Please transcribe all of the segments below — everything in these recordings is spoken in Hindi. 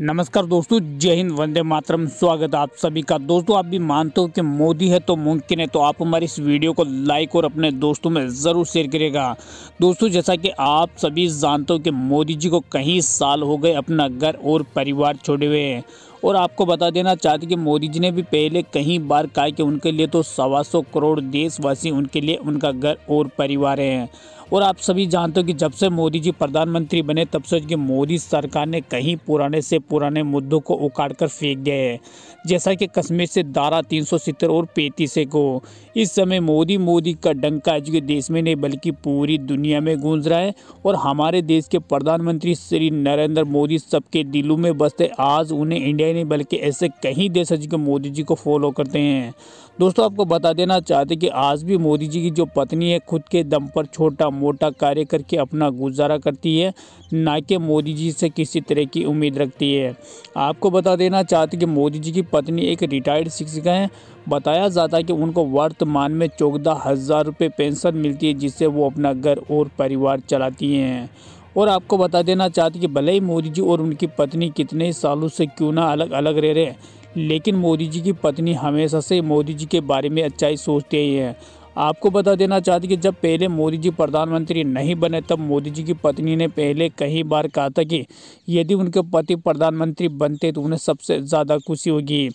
नमस्कार दोस्तों जय हिंद वंदे मातरम स्वागत आप सभी का दोस्तों आप भी मानते हो कि मोदी है तो मुमकिन है तो आप हमारी इस वीडियो को लाइक और अपने दोस्तों में ज़रूर शेयर करिएगा दोस्तों जैसा कि आप सभी जानते हो कि मोदी जी को कई साल हो गए अपना घर और परिवार छोड़े हुए हैं और आपको बता देना चाहते कि मोदी जी ने भी पहले कई बार कहा कि उनके लिए तो सवा सौ करोड़ देशवासी उनके लिए उनका घर और परिवार हैं और आप सभी जानते हो कि जब से मोदी जी प्रधानमंत्री बने तब से कि मोदी सरकार ने कहीं पुराने से पुराने मुद्दों को उखाड़ कर फेंक दिया है जैसा कि कश्मीर से दारा तीन और पैंतीस को इस समय मोदी मोदी का डंका आज के देश में नहीं बल्कि पूरी दुनिया में गूंज रहा है और हमारे देश के प्रधानमंत्री श्री नरेंद्र मोदी सबके दिलों में बसते आज उन्हें इंडिया नहीं बल्कि ऐसे कहीं देश है जो मोदी जी को फॉलो करते हैं दोस्तों आपको बता देना चाहते कि आज भी मोदी जी की जो पत्नी है खुद के दम पर छोटा मोटा कार्य करके अपना गुजारा करती है ना कि मोदी जी से किसी तरह की उम्मीद रखती है आपको बता देना चाहते कि मोदी जी की पत्नी एक रिटायर्ड शिक्षिका हैं बताया जाता है कि उनको वर्तमान में चौदह हज़ार रुपये पेंशन मिलती है जिससे वो अपना घर और परिवार चलाती हैं और आपको बता देना चाहती कि भले ही मोदी जी और उनकी पत्नी कितने सालों से क्यों ना अलग अलग रह रहे हैं लेकिन मोदी जी की पत्नी हमेशा से मोदी जी के बारे में अच्छाई सोचते ही हैं आपको बता देना चाहती कि जब पहले मोदी जी प्रधानमंत्री नहीं बने तब मोदी जी की पत्नी ने पहले कई बार कहा था कि यदि उनके पति प्रधानमंत्री बनते तो उन्हें सबसे ज़्यादा खुशी होगी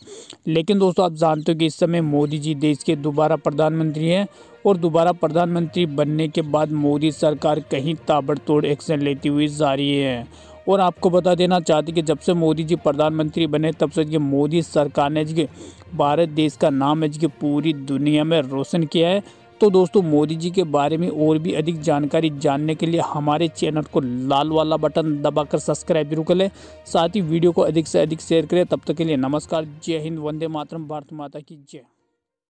लेकिन दोस्तों आप जानते हो कि इस समय मोदी जी देश के दोबारा प्रधानमंत्री हैं और दोबारा प्रधानमंत्री बनने के बाद मोदी सरकार कहीं ताबड़तोड़ एक्शन लेती हुई जारी है और आपको बता देना चाहते कि जब से मोदी जी प्रधानमंत्री बने तब से जी मोदी सरकार ने जी भारत देश का नाम है जी पूरी दुनिया में रोशन किया है तो दोस्तों मोदी जी के बारे में और भी अधिक जानकारी जानने के लिए हमारे चैनल को लाल वाला बटन दबाकर सब्सक्राइब जरूर करें लें साथ ही वीडियो को अधिक से अधिक शेयर करें तब तक के लिए नमस्कार जय हिंद वंदे मातरम भारत माता की जय